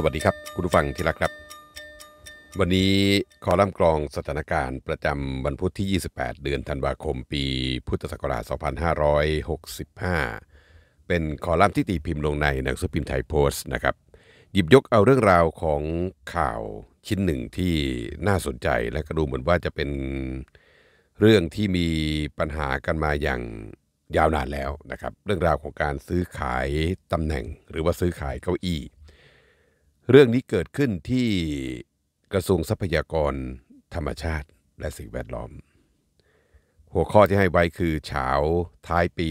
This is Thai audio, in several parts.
สวัสดีครับ คุณผู้ฟังที่รักครับ วันนี้คอลัมน์กรองสถานการณ์ประจำวันพุธที่ 28 เดือนธันวาคมปีพุทธศักราช 2565 เป็นคอลัมน์ที่ตีพิมพ์ลงใน หนังสือพิมพ์ไทยโพสต์นะครับหยิบยกเอาเรื่องราวของข่าวชิ้นหนึ่งที่น่าสนใจและก็ดูเหมือนว่าจะเป็นเรื่องที่มีปัญหากันมาอย่างยาวนานแล้วนะครับเรื่องราวของการซื้อขายตำแหน่ง หรือว่าซื้อขายเก้าอี้เรื่องนี้เกิดขึ้นที่กระทรวงทรัพยากรธรรมชาติและสิ่งแวดล้อม หัวข้อที่ให้ไว้คือเฉาท้ายปี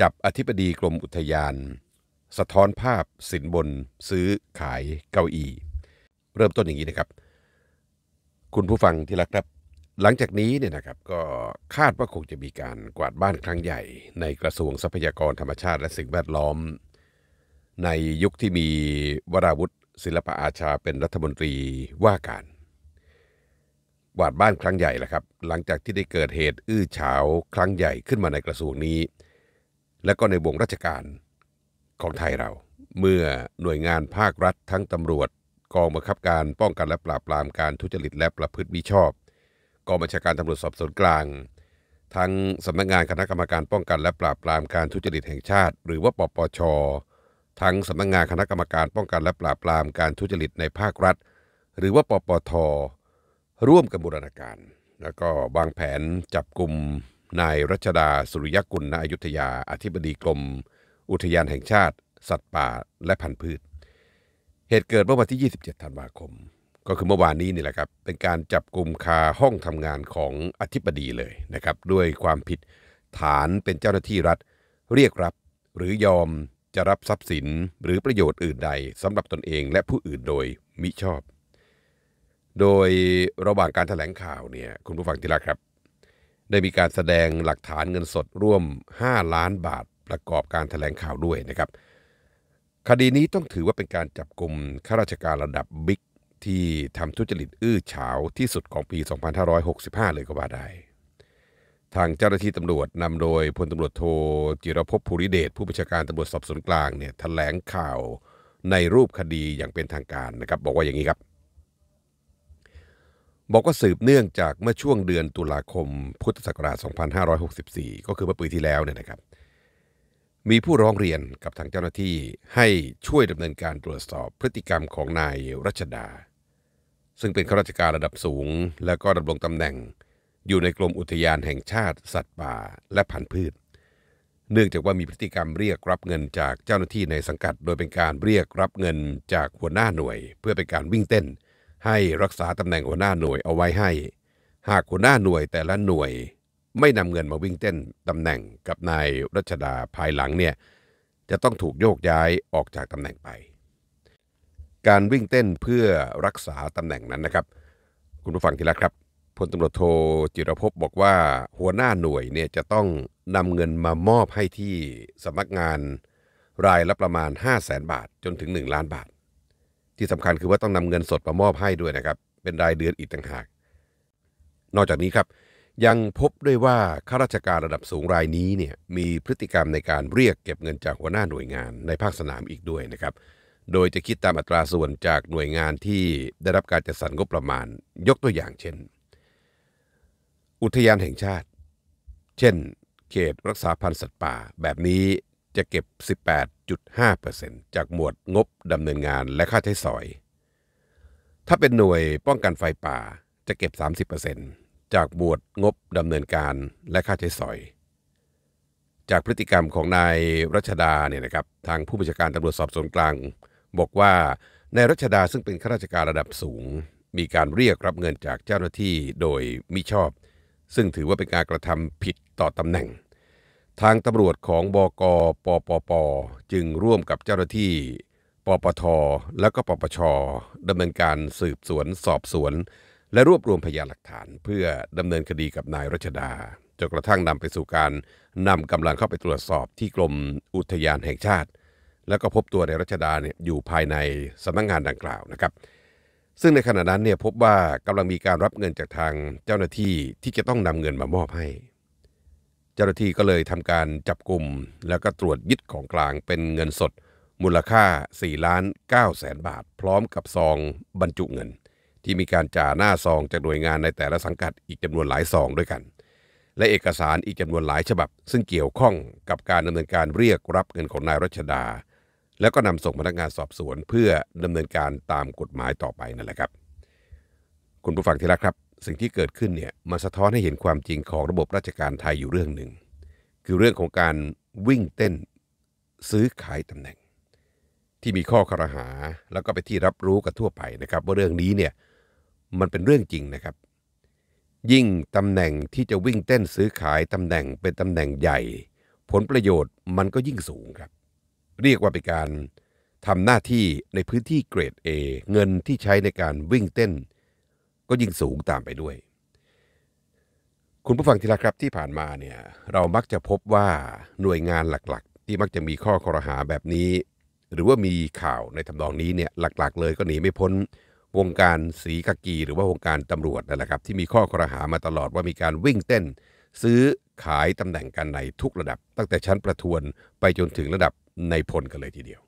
จับอธิบดีกรมอุทยาน สะท้อนภาพสินบนซื้อขายเก้าอี้เริ่มต้นอย่างนี้นะครับ คุณผู้ฟังที่รักครับหลังจากนี้เนี่ยนะครับ ก็คาดว่าคงจะมีการกวาดบ้านครั้งใหญ่ ในกระทรวงทรัพยากรธรรมชาติและสิ่งแวดล้อมในยุคที่มีวราวุธศิลปอาชาเป็นรัฐมนตรีว่าการวาดบ้านครั้งใหญ่แหละครับหลังจากที่ได้เกิดเหตุอื้อฉาว ครั้งใหญ่ขึ้นมาในกระทรวงนี้ และก็ในวงราชการของไทยเรา เมื่อหน่วยงานภาครัฐทั้งตำรวจกองบังคับการป้องกันและปราบ ปรามการ ทุจริต และประพฤติมิชอบกองบัญชาการตำรวจสอบสวนกลาง ทั้งสำนักงงานคณะกรรมการป้องกันและปราบปรามการทุจริตแห่งชาติ หรือว่าปปชทั้งสำนักงงานคณะกรรมการป้องกันและปราบปรามการทุจริตในภาครัฐ หรือว่าปปท ร่วมกันบูรณาการ แล้วก็วางแผนจับกลุ่มนายรัชดาสุริยกุลณอยุธยา อธิบดีกรม อุทยานแห่งชาติ สัตว์ป่าและพันธุ์พืช เหตุเกิดเมื่อวันที่ 27ธันวาคม ก็คือเมื่อวานนี้นี่แหละครับเป็นการจับกลุ่มคาห้องทำงานของอธิบดีเลยนะครับ ด้วยความผิดฐานเป็นเจ้าหน้าที่รัฐเรียกรับหรือยอมจะรับทรัพย์สินหรือประโยชน์อื่นใดสำหรับตนเองและผู้อื่นโดยมิชอบ โดยระหว่างการถแถลงข่าวเนี่ยคุณผู้ฟังที่รักครับ ได้มีการแสดงหลักฐานเงินสดร่วม 5 ล้านบาทประกอบการถแถลงข่าวด้วยนะครับคดีนี้ต้องถือว่าเป็นการจับกลุ่มข้าราชการระดับบิ๊กที่ทำทุจริตอื้อฉาวที่สุดของปี 2565 เลยก็ว่าได้ทางเจ้าหน้าที่ตำรวจนำโดยพลตำรวจโทจิรพภูริเดชผู้บัญชาการตำรวจสอบสวนกลางเนี่ยแถลงข่าวในรูปคดีอย่างเป็นทางการนะครับบอกว่าอย่างนี้ครับ บอกว่าสืบเนื่องจากเมื่อช่วงเดือนตุลาคม พุทธศักราช 2564 ก็คือเมื่อปีที่แล้วเนี่ยนะครับ มีผู้ร้องเรียนกับทางเจ้าหน้าที่ให้ช่วยดำเนินการตรวจสอบพฤติกรรมของนายรัชดา ซึ่งเป็นข้าราชการระดับสูง และก็ดำรงตำแหน่งอยู่ในกรมอุทยานแห่งชาติสัตว์ป่าและพันธุ์พืช เนื่องจากว่ามีพฤติกรรมเรียกรับเงินจากเจ้าหน้าที่ในสังกัด โดยเป็นการเรียกรับเงินจากหัวหน้าหน่วยเพื่อเป็นการวิ่งเต้น ให้รักษาตำแหน่งหัวหน้าหน่วยเอาไว้ให้ หากหัวหน้าหน่วยแต่ละหน่วย ไม่นำเงินมาวิ่งเต้นตำแหน่งกับนายรัชดาภายหลังเนี่ยจะต้องถูกโยกย้ายออกจากตำแหน่งไป การวิ่งเต้นเพื่อรักษาตำแหน่งนั้นนะครับ คุณผู้ฟังที่รักครับพลตำรวจโทจิรภพบอกว่า หัวหน้าหน่วยเนี่ยจะต้องนำเงินมามอบให้ที่สำนักงานรายละประมาณ 5 0 0แสนบาทจนถึง 1 ล้านบาท ที่สำคัญคือว่าต้องนำเงินสดมามอบให้ด้วยนะครับเป็นรายเดือนอีกต่างหากนอกจากนี้ครับ ยังพบด้วยว่าข้าราชการระดับสูงรายนี้เนี่ยมีพฤติกรรมในการเรียกเก็บเงินจากหัวหน้าหน่วยงานในภาคสนามอีกด้วยนะครับ โดยจะคิดตามอัตราส่วนจากหน่วยงานที่ได้รับการจัดสรรงบประมาณยกตัวอย่างเช่นอุทยานแห่งชาติ เช่น เขตรักษาพันธุ์สัตว์ป่าแบบนี้จะเก็บ 18.5%จากหมวดงบดำเนินงานและค่าใช้สอย ถ้าเป็นหน่วยป้องกันไฟป่าจะเก็บ 30%จากหมวดงบดำเนินการและค่าใช้สอย จากพฤติกรรมของนายรัชดาเนี่ยนะครับ ทางผู้บัญชาการตำรวจสอบสวนกลางบอกว่า นายรัชดาซึ่งเป็นข้าราชการระดับสูง มีการเรียกรับเงินจากเจ้าหน้าที่โดยมิชอบซึ่งถือว่าเป็นการกระทำผิดต่อตำแหน่ง ทางตำรวจของบกปปปจึงร่วมกับเจ้าหน้าที่ ปปท และก็ปปชดำเนินการสืบสวนสอบสวน และรวบรวมพยานหลักฐาน เพื่อดำเนินคดีกับนายรัชดาจนกระทั่งนำไปสู่การนำกำลังเข้าไปตรวจสอบที่กรมอุทยานแห่งชาติ แล้วก็พบตัวในรัชดาเนี่ยอยู่ภายในสำนักงงานดังกล่าวนะครับซึ่งในขณะนั้นเนี่ยพบว่ากำลังมีการรับเงินจากทางเจ้าหน้าที่ที่จะต้องนำเงินมามอบให้ เจ้าหน้าที่ก็เลยทำการจับกลุ่มแล้วก็ตรวจยึดของกลางเป็นเงินสด มูลค่า4ล้าน9แสนบาทพร้อมกับซองบรรจุเงิน ที่มีการจ่าหน้าซองจากหน่วยงานในแต่ละสังกัดอีกจำนวนหลายซองด้วยกัน และเอกสารอีกจำนวนหลายฉบับ ซึ่งเกี่ยวข้องกับการดำเนินการเรียกรับเงินของนายรัชดาแล้วก็นำส่งพนักงานสอบสวน เพื่อดำเนินการตามกฎหมายต่อไปนั่นแหละครับ คุณผู้ฟังที่รักครับ สิ่งที่เกิดขึ้นเนี่ยมันสะท้อนให้เห็นความจริงของระบบราชการไทยอยู่เรื่องหนึ่ง คือเรื่องของการวิ่งเต้นซื้อขายตำแหน่ง ที่มีข้อครหาแล้วก็ไปที่รับรู้กันทั่วไปนะครับ ว่าเรื่องนี้เนี่ยมันเป็นเรื่องจริงนะครับ ยิ่งตำแหน่งที่จะวิ่งเต้นซื้อขายตำแหน่ง เป็นตำแหน่งใหญ่ ผลประโยชน์มันก็ยิ่งสูงครับเรียกว่าเป็นการทำหน้าที่ในพื้นที่เกรด A เงินที่ใช้ในการวิ่งเต้น ก็ยิ่งสูงตามไปด้วย คุณผู้ฟังที่รักครับที่ผ่านมาเนี่ยเรามักจะพบว่าหน่วยงานหลักๆ ที่มักจะมีข้อคอรหาแบบนี้ หรือว่ามีข่าวในทำนองนี้เนี่ยหลักๆ เลยก็หนีไม่พ้นวงการสีกากีหรือว่าวงการตำรวจนั่นแหละครับ ที่มีข้อคอรหามาตลอดว่ามีการวิ่งเต้น ซื้อขายตำแหน่งกันในทุกระดับ ตั้งแต่ชั้นประทวนไปจนถึงระดับในพลกันเลยทีเดียว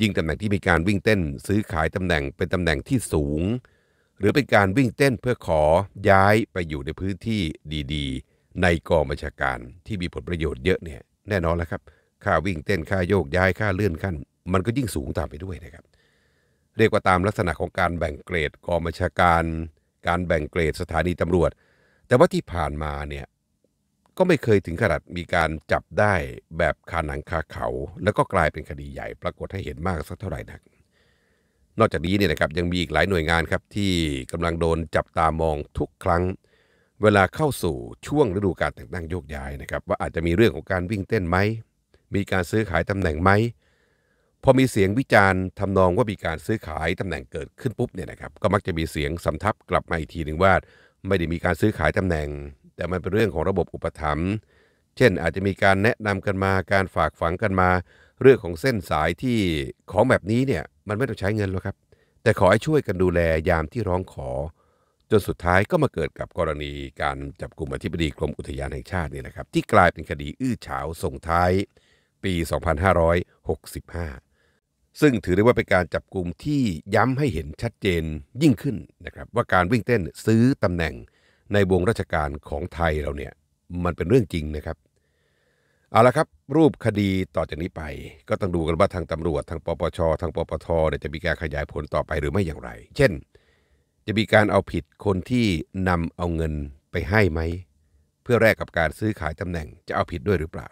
ยิ่งตำแหน่งที่มีการวิ่งเต้นซื้อขายตำแหน่งเป็นตำแหน่งที่สูง หรือเป็นการวิ่งเต้นเพื่อขอย้ายไปอยู่ในพื้นที่ดี ๆ ในกองบัญชาการ ที่มีผลประโยชน์เยอะเนี่ยแน่นอนแล้วครับค่าวิ่งเต้นค่าโยกย้ายค่าเลื่อนขั้น มันก็ยิ่งสูงตามไปด้วยนะครับ เรียกว่าตามลักษณะของการแบ่งเกรด กองบัญชาการ การแบ่งเกรดสถานีตำรวจ แต่ว่าที่ผ่านมาเนี่ยก็ไม่เคยถึงขนาดมีการจับได้แบบคาหนังคาเขา แล้วก็กลายเป็นคดีใหญ่ปรากฏให้เห็นมากสักเท่าไหร่นัก นอกจากนี้เนี่ยนะครับยังมีอีกหลายหน่วยงานครับที่กำลังโดนจับตามองทุกครั้ง เวลาเข้าสู่ช่วงฤดูการแต่งตั้งโยกย้ายนะครับ ว่าอาจจะมีเรื่องของการวิ่งเต้นไหม มีการซื้อขายตำแหน่งไหมพอมีเสียงวิจารณ์ทำนองว่ามีการซื้อขายตำแหน่งเกิดขึ้นปุ๊บเนี่ยนะครับก็มักจะมีเสียงสำทับกลับมาอีกทีหนึ่งว่าไม่ได้มีการซื้อขายตำแหน่ง แต่มันเป็นเรื่องของระบบอุปถัมภ์ เช่น อาจจะมีการแนะนำกันมา การฝากฝังกันมา เรื่องของเส้นสายที่ของแบบนี้เนี่ย มันไม่ต้องใช้เงินหรอกครับ แต่ขอให้ช่วยกันดูแลยามที่ร้องขอ จนสุดท้ายก็มาเกิดกับกรณีการจับกลุ่มอธิบดีกรมอุทยานแห่งชาตินี่แหละครับ ที่กลายเป็นคดีอื้อฉาวส่งท้าย ปี 2565ซึ่งถือได้ว่าเป็นการจับกลุ่มที่ย้ำให้เห็นชัดเจนยิ่งขึ้นนะครับ ว่าการวิ่งเต้นซื้อตำแหน่งในวงราชการของไทยเราเนี่ยมันเป็นเรื่องจริงนะครับเอาละครับรูปคดีต่อจากนี้ไปก็ต้องดูกันว่าทางตำรวจทางปปชทางปปทเนี่ยจะมีการขยายผลต่อไปหรือไม่อย่างไร เช่น จะมีการเอาผิดคนที่นำเอาเงินไปให้ไหมเพื่อแลกกับการซื้อขายตำแหน่งจะเอาผิดด้วยหรือเปล่า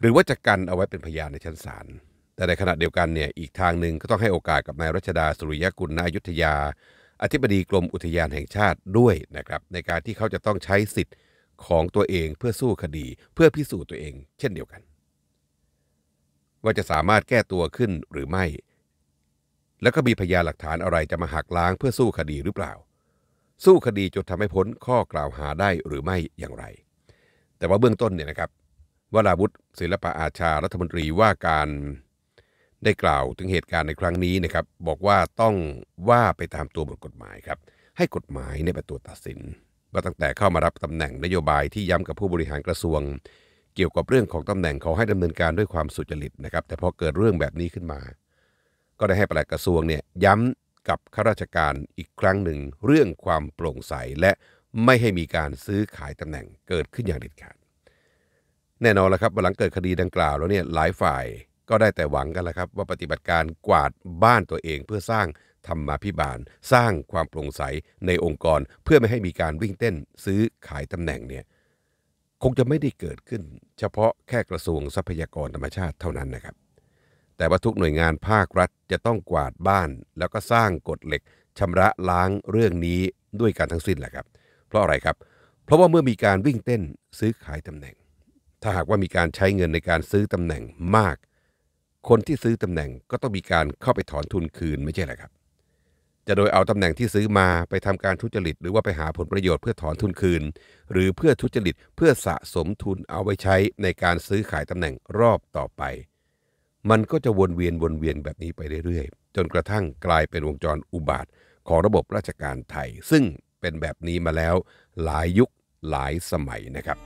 หรือว่าจะกันเอาไว้เป็นพยานในชั้นศาลแต่ในขณะเดียวกันเนี่ยอีกทางหนึ่งก็ต้องให้โอกาสกับนายรัชดาสุริยกุลนายุทธยา อธิบดีกรมอุทยานแห่งชาติด้วยนะครับ ในการที่เขาจะต้องใช้สิทธิ์ของตัวเองเพื่อสู้คดีเพื่อพิสูจน์ตัวเอง เช่นเดียวกัน ว่าจะสามารถแก้ตัวขึ้นหรือไม่ แล้วก็มีพยานหลักฐานอะไรจะมาหักล้างเพื่อสู้คดีหรือเปล่า สู้คดีจนทำให้พ้นข้อกล่าวหาได้หรือไม่อย่างไร แต่ว่าเบื้องต้นเนี่ยนะครับวราวุฒิศิลปะอาชารัฐมนตรีว่าการได้กล่าวถึงเหตุการณ์ในครั้งนี้นะครับบอกว่าต้องว่าไปตามตัวบทกฎหมายครับให้กฎหมายในประตูตัดสินว่าตั้งแต่เข้ามารับตำแหน่งนโยบายที่ย้ำกับผู้บริหารกระทรวง เกี่ยวกับเรื่องของตำแหน่งเขาให้ดำเนินการด้วยความสุจริตนะครับแต่พอเกิดเรื่องแบบนี้ขึ้นมา ก็ได้ให้ปลัดกระทรวงเนี่ยย้ำกับข้าราชการอีกครั้งหนึ่งเรื่องความโปร่งใสและไม่ให้มีการซื้อขายตำแหน่งเกิดขึ้นอย่างเด็ดขาดแน่นอนแล้วครับหลังเกิดคดีดังกล่าวแล้วเนี่ยหลายฝ่ายก็ได้แต่หวังกันละครับว่าปฏิบัติการกวาดบ้านตัวเองเพื่อสร้างธรรมาพิบาล สร้างความโปร่งใสในองค์กร เพื่อไม่ให้มีการวิ่งเต้นซื้อขายตำแหน่งเนี่ยคงจะไม่ได้เกิดขึ้น เฉพาะแค่กระทรวงทรัพยากรธรรมชาติเท่านั้นนะครับ แต่ว่าทุกหน่วยงานภาครัฐ จะต้องกวาดบ้าน แล้วก็สร้างกฎเหล็กชำระล้างเรื่องนี้ด้วยกันทั้งสิ้นแหละครับ เพราะอะไรครับ เพราะว่าเมื่อมีการวิ่งเต้นซื้อขายตำแหน่ง ถ้าหากว่ามีการใช้เงินในการซื้อตำแหน่งมากคนที่ซื้อตำแหน่งก็ต้องมีการเข้าไปถอนทุนคืนไม่ใช่หรอครับจะโดยเอาตำแหน่งที่ซื้อมาไปทำการทุจริต หรือว่าไปหาผลประโยชน์เพื่อถอนทุนคืน หรือเพื่อทุจริต เพื่อสะสมทุนเอาไว้ใช้ในการซื้อขายตำแหน่งรอบต่อไป มันก็จะวนเวียนวนเวียนแบบนี้ไปเรื่อยๆ จนกระทั่งกลายเป็นวงจรอุบาทของระบบราชการไทย ซึ่งเป็นแบบนี้มาแล้วหลายยุคหลายสมัยนะครับ